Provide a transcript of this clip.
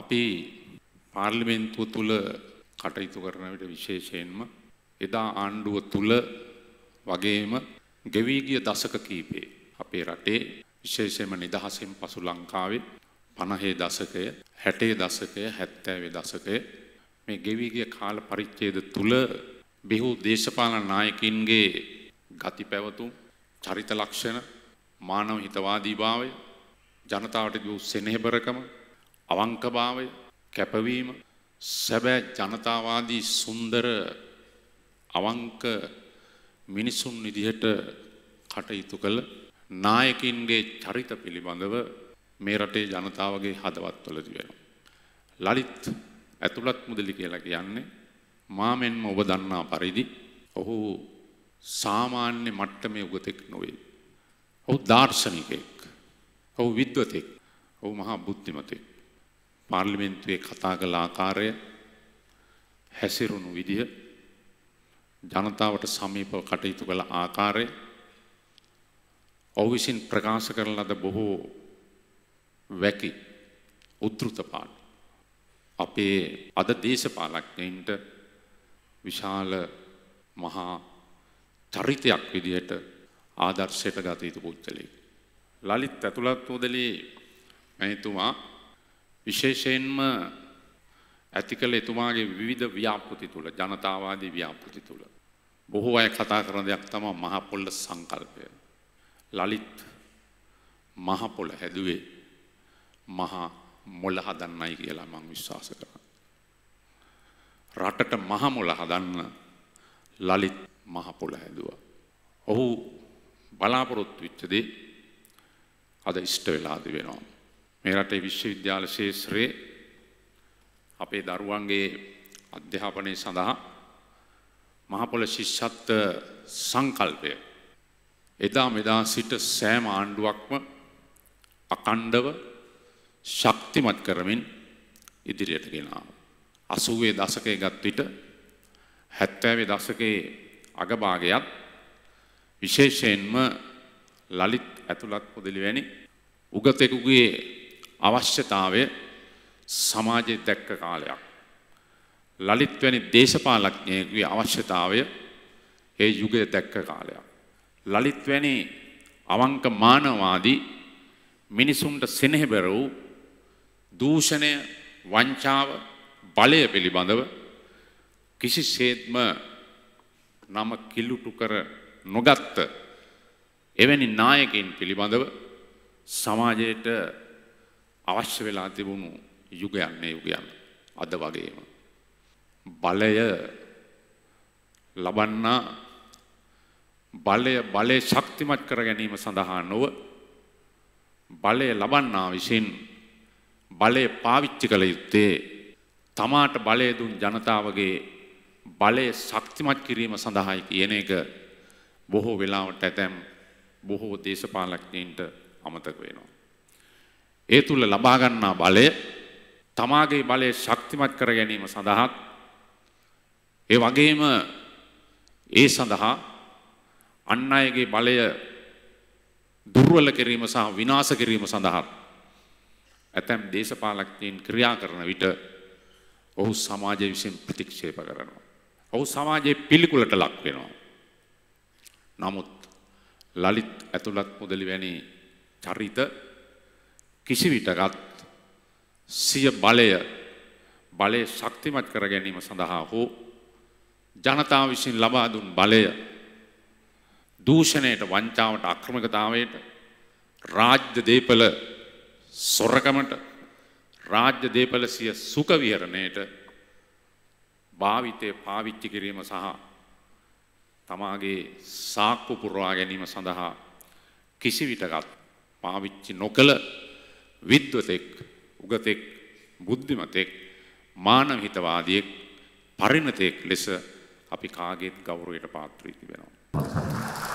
අපි පාර්ලිමේන්තුව තුළ කටයුතු කරන විට විශේෂයෙන්ම එදා ආණ්ඩුව තුළ වගේම ගෙවී ගිය දශක කීපේ අපේ රටේ විශේෂයෙන්ම නිදහසෙන් පසු ලංකාවේ 50 දශකය 60 දශකය 70 දශකය මේ ගෙවී ගිය කාල පරිච්ඡේද තුළ බිහු දේශපාලන නායකින්ගේ ගති පැවතුම් චරිත ලක්ෂණ මානව හිතවාදීභාවය ජනතාවට දූ සෙනෙහබරකම අවංකභාවය කැපවීම සැබෑ ජනතාවාදී සුන්දර අවංක මිනිසුන් විදිහට කටයුතු කළ නායකින්ගේ චරිත පිළිබඳව මේ රටේ ජනතාවගේ හදවත්වල තිබෙනවා. ලලිත් ඇතුළත් මුදලි කියලා කියන්නේ මා මෙන්ම ඔබ දන්නා පරිදි ඔහු සාමාන්‍ය මට්ටමේ උගතෙක් නොවේ. ඔහු දාර්ශනිකයෙක්. ඔහු විද්වතෙක්. ඔහු මහා බුද්ධිමතෙක්. පාර්ලිමේන්තුවේ කතා කළ ආකාරය හැසිරුණු විදිහ ජනතාවට සමීපව කටයුතු කළ ආකාරය ඔහු විසින් ප්‍රකාශ කරන ලද බොහෝ වැකි උද්ෘතපාන අපේ අද දේශපාලඥයින්ට විශාල මහා චරිතයක් විදිහට ආදර්ශයට ගත යුතු පුද්ගලෙක්. ලලිත් ඇතුළත් මුදලේ මැතිතුමා විශේෂයෙන්ම ඇති කළ එතුමාගේ විවිධ ව්‍යාපෘති තුළ ජනතාවාදී ව්‍යාපෘති තුළ. බොහෝ අය කතා කරන දෙයක් තම මහපොල්ල සංකල්පය. ලලිත් මහපොල හැදුවේ මහා මොල හදන්නයි කියලා මං විශ්වාස කරා. රටට මහමොල හදන්න ලලිත් මහපොල හැදුවා. ඔහු බලාපොරොත්තු වෙච්ච දේ අද ඉෂ්ට වෙලාද වෙනවා. මේ රටේ විශ්වවිද්‍යාල ශේෂ්ත්‍රයේ අපේ දරුවන්ගේ අධ්‍යාපනය සඳහා මහපොළ ශිෂ්‍යත්ව සංකල්පය එදා මෙදා සිට සෑම ආණ්ඩුවක්ම අකණ්ඩව ශක්තිමත් කරමින් ඉදිරියට ගෙනාව. 80 දශකයේ ගත් විට 70 දශකයේ අගභාගයත් විශේෂයෙන්ම ලලිත් ඇතුළත් පොදලි වැනි උගතෙකුගේ අවශ්‍යතාවය සමාජයේ දැක්ක කාලයක්. ලලිත් වැනි දේශපාලඥයෙකුගේ අවශ්‍යතාවය ඒ යුගයේ දැක්ක කාලයක්. ලලිත් වැනි අවංක මානවවාදී මිනිසුන්ට සෙනෙහෙබර වූ දූෂණය, වංචාව, බලය පිළිබඳව කිසිසේත්ම නම කිලුටු කර නොගත්ත එවැනි නායකයින් පිළිබඳව සමාජයට අවශ්‍ය වෙලා තිබුණු යුගයක් මේ යුගයක් අද වගේම බලය ලබන්නා බලය බලය ශක්තිමත් කර ගැනීම සඳහා නොව බලය ලබන්නා විසින් බලය පාවිච්චි කළ යුත්තේ තමාට බලය දුන් ජනතාවගේ බලය ශක්තිමත් කිරීම සඳහායි කියන එක බොහෝ වෙලාවට ඇතැම් බොහෝ දේශපාලඥයින්ට අමතක වෙනවා ඒ තුල ලබා ගන්නා බලය තමාගේ බලය ශක්තිමත් කර ගැනීම සඳහාත් ඒ වගේම ඒ සඳහා අන් අයගේ බලය දුර්වල කිරීම සහ විනාශ කිරීම සඳහා ඇතැම් දේශපාලකයන් ක්‍රියා කරන විට ඔහු සමාජය විසින් ප්‍රතික්ෂේප කරනවා. ඔහු සමාජයේ පිළිකුලට ලක් වෙනවා. නමුත් ලලිත් ඇතුළත් මුදලි වැනි චරිත කිසි විටකත් සිය බලය බලය ශක්තිමත් කර ගැනීම සඳහා හෝ ජනතාව විසින් ලබා දුන් බලය දූෂණයට වංචාවට අක්‍රමිකතාවයට රාජ්‍ය දේපල සොරකමට රාජ්‍ය දේපල සිය සුඛ විහරණයට භාවිතය පාවිච්චි කිරීම සහ තමාගේ සාක්කු පුරවා ගැනීම සඳහා කිසිවිටකත් පාවිච්චි නොකළ විද්වතෙක් උගතෙක් බුද්ධිමතෙක් මානව හිතවාදියෙක් පරිණතයෙක් ලෙස අපි කාගේත් ගෞරවයට පාත්‍ර වෙනවා.